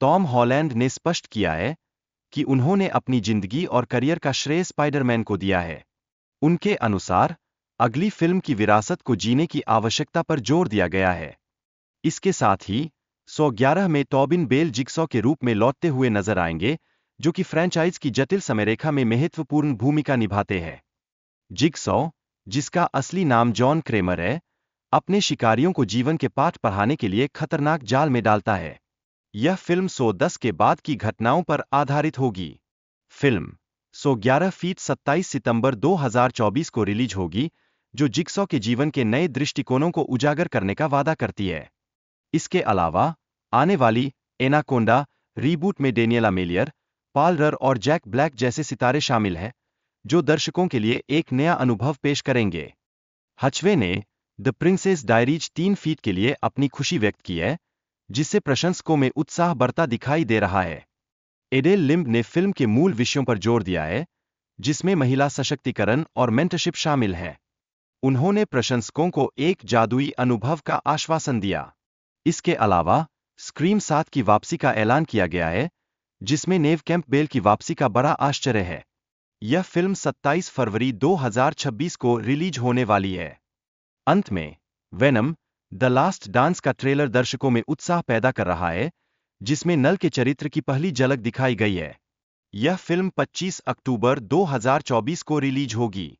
Tom Holland ने स्पष्ट किया है कि उन्होंने अपनी जिंदगी और करियर का श्रेय स्पाइडरमैन को दिया है उनके अनुसार अगली फिल्म की विरासत को जीने की आवश्यकता पर जोर दिया गया है इसके साथ ही सौ में टॉबिन बेल जिक्सो के रूप में लौटते हुए नजर आएंगे जो कि फ्रेंचाइज की जटिल समयरेखा में महत्वपूर्ण भूमिका निभाते हैं जिक्सो जिसका असली नाम जॉन क्रेमर है अपने शिकारियों को जीवन के पाठ पढ़ाने के लिए खतरनाक जाल में डालता है यह फिल्म दस के बाद की घटनाओं पर आधारित होगी फिल्म सो ग्यारह फीट 27 सितंबर 2024 को रिलीज होगी जो जिक्सो के जीवन के नए दृष्टिकोणों को उजागर करने का वादा करती है इसके अलावा आने वाली एनाकोंडा रीबूट में डेनियला मेलियर पाल रर और जैक ब्लैक जैसे सितारे शामिल हैं जो दर्शकों के लिए एक नया अनुभव पेश करेंगे हचवे ने द प्रिंसेस डायरीज तीन फीट के लिए अपनी खुशी व्यक्त की है जिससे प्रशंसकों में उत्साह बढ़ता दिखाई दे रहा है एडेल लिम्ब ने फिल्म के मूल विषयों पर जोर दिया है जिसमें महिला सशक्तिकरण और मेंटरशिप शामिल है उन्होंने प्रशंसकों को एक जादुई अनुभव का आश्वासन दिया इसके अलावा स्क्रीम सात की वापसी का ऐलान किया गया है जिसमें नेव कैंप बेल की वापसी का बड़ा आश्चर्य है यह फिल्म 27 फरवरी 2026 को रिलीज होने वाली है अंत में वेनम द लास्ट डांस का ट्रेलर दर्शकों में उत्साह पैदा कर रहा है जिसमें नल के चरित्र की पहली झलक दिखाई गई है यह फिल्म 25 अक्टूबर 2024 को रिलीज होगी